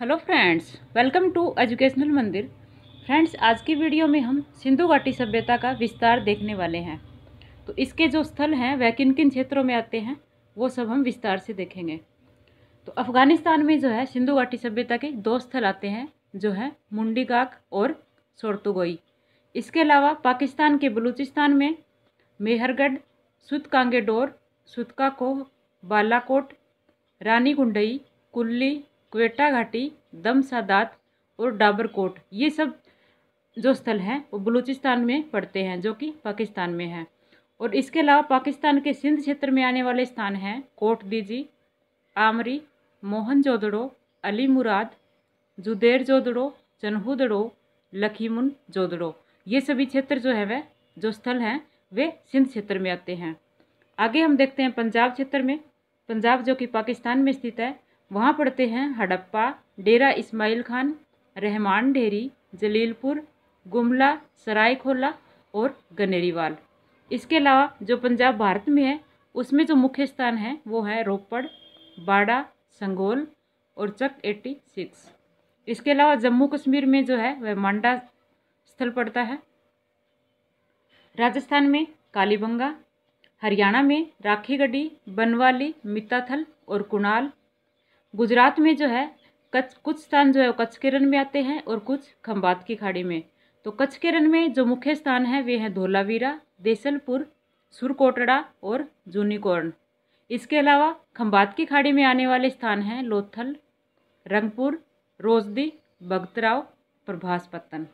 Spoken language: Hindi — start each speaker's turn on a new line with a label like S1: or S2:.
S1: hello friends welcome to educational Mandir friends आज की वीडियो में हम सिंधु घाटी सभ्यता का विस्तार देखने वाले हैं तो इसके जो स्थल हैं वह किन किन क्षेत्रों में आते हैं वो सब हम विस्तार से देखेंगे तो अफ़गानिस्तान में जो है सिंधु घाटी सभ्यता के दो स्थल आते हैं जो है मुंडीगाक और सोरतुगोई इसके अलावा पाकिस्तान के बलूचिस्तान में मेहरगढ़ सुत कांगेडोर सुतका कोह बालाकोट रानी कुंडई कुल्ली क्वेटा घाटी दम सादात और डाबरकोट ये सब जो स्थल हैं वो बलूचिस्तान में पड़ते हैं जो कि पाकिस्तान में हैं और इसके अलावा पाकिस्तान के सिंध क्षेत्र में आने वाले स्थान हैं कोट दीजी आमरी मोहन जोदड़ो अली मुराद जुदेर जोदड़ो चनहुदड़ो लखीमुन जोदड़ो ये सभी क्षेत्र जो है वह जो स्थल हैं वे सिंध क्षेत्र में आते हैं आगे हम देखते हैं पंजाब क्षेत्र में पंजाब जो कि पाकिस्तान में स्थित है वहाँ पढ़ते हैं हड़प्पा डेरा इस्माइल खान रहमान डेरी जलीलपुर गुमला सरायखोला और गनेरीवाल इसके अलावा जो पंजाब भारत में है उसमें जो मुख्य स्थान है वो है रोपड़ बाड़ा संगोल और चक एट्टी सिक्स इसके अलावा जम्मू कश्मीर में जो है वह मांडा स्थल पड़ता है राजस्थान में कालीबंगा हरियाणा में राखीगढ़ी बनवाली मिताथल और कुणाल गुजरात में जो है कच्छ कुछ स्थान जो है कच्छ के रन में आते हैं और कुछ खम्बात की खाड़ी में तो कच्छ के रन में जो मुख्य स्थान है वे हैं धोलावीरा देसलपुर सुरकोटड़ा और जूनिकॉर्न इसके अलावा खम्बात की खाड़ी में आने वाले स्थान हैं लोथल रंगपुर रोजदी बगतराव प्रभास पत्तन